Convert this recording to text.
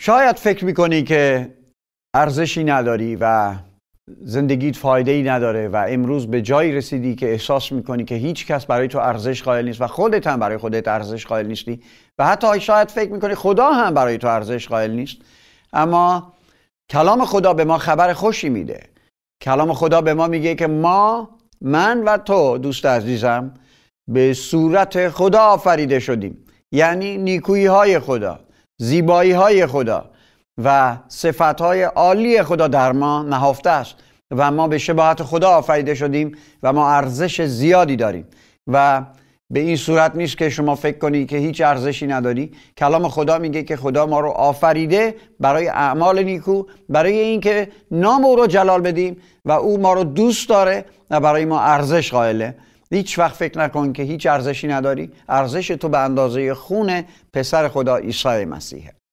شاید فکر میکنی که ارزشی نداری و زندگیت فایده ای نداره و امروز به جایی رسیدی که احساس میکنی که هیچ کس برای تو ارزش قائل نیست و خودت هم برای خودت ارزش قائل نیستی و حتی شاید فکر میکنی خدا هم برای تو ارزش قائل نیست اما کلام خدا به ما خبر خوشی میده کلام خدا به ما میگه که ما من و تو دوست عزیزم به صورت خدا آفریده شدیم یعنی نیکویی های خدا زیبایی های خدا و صفت های عالی خدا در ما نهفته است و ما به شباهت خدا آفریده شدیم و ما ارزش زیادی داریم و به این صورت نیست که شما فکر کنید که هیچ ارزشی نداری کلام خدا میگه که خدا ما رو آفریده برای اعمال نیکو برای اینکه نام او رو جلال بدیم و او ما رو دوست داره و برای ما ارزش قائله هیچ وقت فکر نکن که هیچ ارزشی نداری ارزش تو به اندازه خون پسر خدا عیسی مسیحه